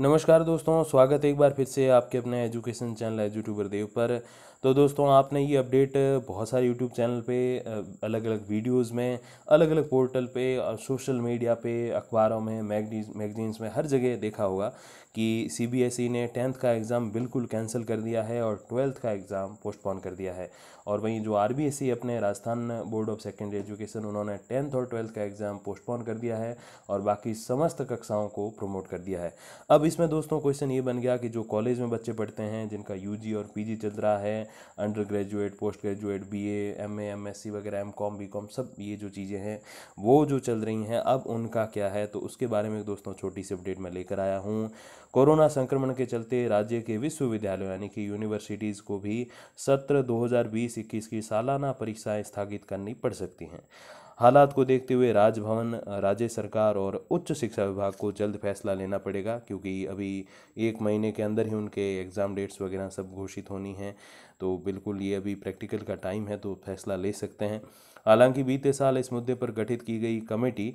नमस्कार दोस्तों स्वागत है एक बार फिर से आपके अपने एजुकेशन चैनल यूट्यूबर देव पर तो दोस्तों आपने ये अपडेट बहुत सारे यूट्यूब चैनल पे अलग अलग वीडियोस में अलग अलग पोर्टल पे और सोशल मीडिया पे अखबारों में मैगजीन्स मैगजीन्स में हर जगह देखा होगा कि सीबीएसई e ने टेंथ का एग्ज़ाम बिल्कुल कैंसिल कर दिया है और ट्वेल्थ का एग्ज़ाम पोस्टपोन कर दिया है और वहीं जो आर e अपने Rajasthan board of secondary education उन्होंने टेंथ और ट्वेल्थ का एग्ज़ाम पोस्टपोन कर दिया है और बाकी समस्त कक्षाओं को प्रमोट कर दिया है अब इसमें दोस्तों क्वेश्चन ये बन गया कि जो कॉलेज में बच्चे पढ़ते हैं जिनका यू और पी चल रहा है under graduate post graduate M S C वगैरह एम बी कॉम सब ये जो चीज़ें हैं वो जो चल रही हैं अब उनका क्या है तो उसके बारे में दोस्तों छोटी सी अपडेट मैं लेकर आया हूँ कोरोना संक्रमण के चलते राज्य के विश्वविद्यालयों यानी कि यूनिवर्सिटीज़ को भी सत्र दो हज़ार की सालाना परीक्षाएँ स्थगित करनी पड़ सकती हैं हालात को देखते हुए राजभवन राज्य सरकार और उच्च शिक्षा विभाग को जल्द फैसला लेना पड़ेगा क्योंकि अभी एक महीने के अंदर ही उनके एग्ज़ाम डेट्स वगैरह सब घोषित होनी है तो बिल्कुल ये अभी प्रैक्टिकल का टाइम है तो फैसला ले सकते हैं हालांकि बीते साल इस मुद्दे पर गठित की गई कमेटी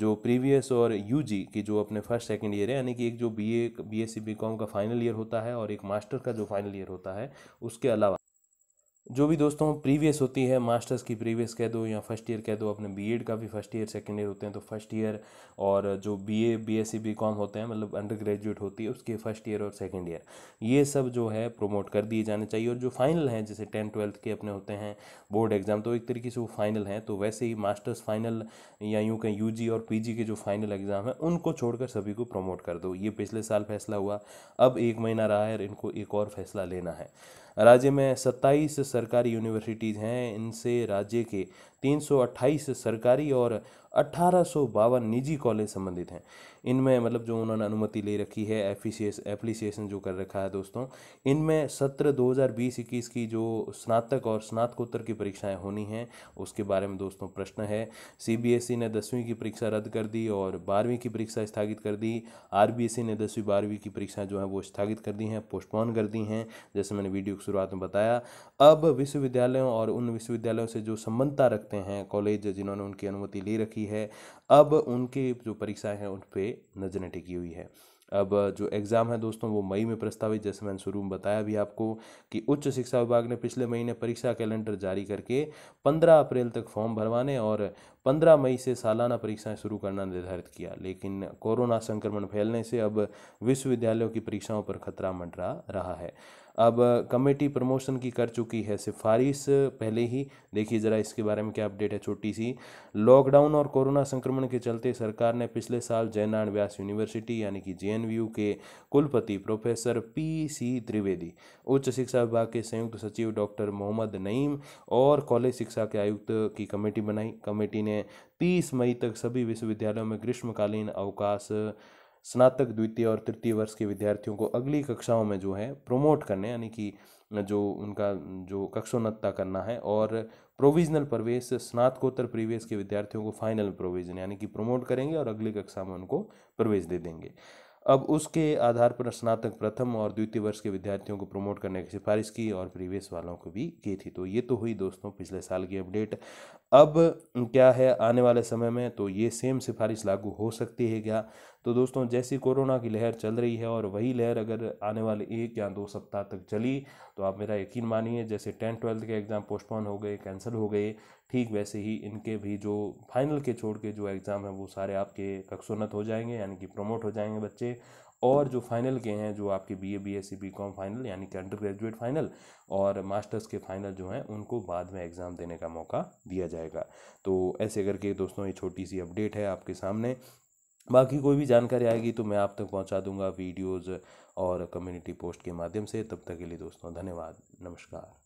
जो प्रीवियस और यूजी की जो अपने फर्स्ट सेकंड ईयर है यानी कि एक जो बीए बीएससी बीकॉम का फाइनल ईयर होता है और एक मास्टर का जो फाइनल ईयर होता है उसके अलावा जो भी दोस्तों प्रीवियस होती है मास्टर्स की प्रीवियस कह दो या फर्स्ट ईयर कह दो अपने बीएड का भी फर्स्ट ईयर सेकेंड ईयर होते हैं तो फर्स्ट ईयर और जो बीए बीएससी बीकॉम होते हैं मतलब अंडर ग्रेजुएट होती है उसके फर्स्ट ईयर और सेकेंड ईयर ये सब जो है प्रोमोट कर दिए जाने चाहिए और जो फाइनल हैं जैसे टेन ट्वेल्थ के अपने होते हैं बोर्ड एग्जाम तो एक तरीके से वो फाइनल हैं तो वैसे ही मास्टर्स फाइनल या यूँ कहें यू और पी के जो फाइनल एग्ज़ाम हैं उनको छोड़कर सभी को प्रमोट कर दो ये पिछले साल फैसला हुआ अब एक महीना रहा है और इनको एक और फैसला लेना है राज्य में सत्ताईस सरकारी यूनिवर्सिटीज़ हैं इनसे राज्य के 328 सरकारी और अट्ठारह निजी कॉलेज संबंधित हैं इनमें मतलब जो उन्होंने अनुमति ले रखी है एप्लीसिएशन जो कर रखा है दोस्तों इनमें सत्र 2020-21 की जो स्नातक और स्नातकोत्तर की परीक्षाएं होनी हैं उसके बारे में दोस्तों प्रश्न है सीबीएसई ने दसवीं की परीक्षा रद्द कर दी और बारहवीं की परीक्षा स्थगित कर दी आर ने दसवीं बारहवीं की परीक्षा जो हैं वो स्थगित कर दी हैं पोस्टपोन कर दी हैं जैसे मैंने वीडियो की शुरुआत में बताया अब विश्वविद्यालयों और उन विश्वविद्यालयों से जो संबंधता रख सकते हैं कॉलेज जिन्होंने उनकी अनुमति ले रखी है अब उनके जो परीक्षाएं हैं उन पर नजरें टिकी हुई है अब जो एग्ज़ाम है दोस्तों वो मई में प्रस्तावित जैसे मैंने शुरू में बताया भी आपको कि उच्च शिक्षा विभाग ने पिछले महीने परीक्षा कैलेंडर जारी करके 15 अप्रैल तक फॉर्म भरवाने और 15 मई से सालाना परीक्षाएं शुरू करना निर्धारित किया लेकिन कोरोना संक्रमण फैलने से अब विश्वविद्यालयों की परीक्षाओं पर खतरा मंडरा रहा है अब कमेटी प्रमोशन की कर चुकी है सिफारिश पहले ही देखिए ज़रा इसके बारे में क्या अपडेट है छोटी सी लॉकडाउन और कोरोना संक्रमण के चलते सरकार ने पिछले साल जयनारायण व्यास यूनिवर्सिटी यानी कि जे के कुलपति प्रोफेसर पी सी त्रिवेदी उच्च शिक्षा विभाग के संयुक्त सचिव डॉक्टर मोहम्मद नईम और कॉलेज शिक्षा के आयुक्त की कमेटी बनाई कमेटी ने तीस मई तक सभी विश्वविद्यालयों में ग्रीष्मकालीन अवकाश स्नातक द्वितीय और तृतीय वर्ष के विद्यार्थियों को अगली कक्षाओं में जो है प्रमोट करने यानी कि जो उनका जो कक्षोन्नतता करना है और प्रोविजनल प्रवेश स्नातकोत्तर प्रीवियस के विद्यार्थियों को फाइनल प्रोविजन यानी कि प्रमोट करेंगे और अगली कक्षा में उनको प्रवेश दे देंगे अब उसके आधार पर स्नातक प्रथम और द्वितीय वर्ष के विद्यार्थियों को प्रमोट करने की सिफारिश की और प्रीवियस वालों को भी की थी तो ये तो हुई दोस्तों पिछले साल की अपडेट अब क्या है आने वाले समय में तो ये सेम सिफारिश लागू हो सकती है क्या तो दोस्तों जैसी कोरोना की लहर चल रही है और वही लहर अगर आने वाले एक या दो सप्ताह तक चली तो आप मेरा यकीन मानिए जैसे टेंथ ट्वेल्थ के एग्ज़ाम पोस्टपोन हो गए कैंसिल हो गए ठीक वैसे ही इनके भी जो फाइनल के छोड़ के जो एग्ज़ाम है वो सारे आपके कक्षोन्नत हो जाएंगे यानी कि प्रमोट हो जाएंगे बच्चे और जो फाइनल के हैं जो आपके बीए बीएससी बीकॉम फाइनल यानी कि अंडर ग्रेजुएट फाइनल और मास्टर्स के फाइनल जो हैं उनको बाद में एग्ज़ाम देने का मौका दिया जाएगा तो ऐसे करके दोस्तों ये छोटी सी अपडेट है आपके सामने बाकी कोई भी जानकारी आएगी तो मैं आप तक पहुंचा दूंगा वीडियोज़ और कम्युनिटी पोस्ट के माध्यम से तब तक के लिए दोस्तों धन्यवाद नमस्कार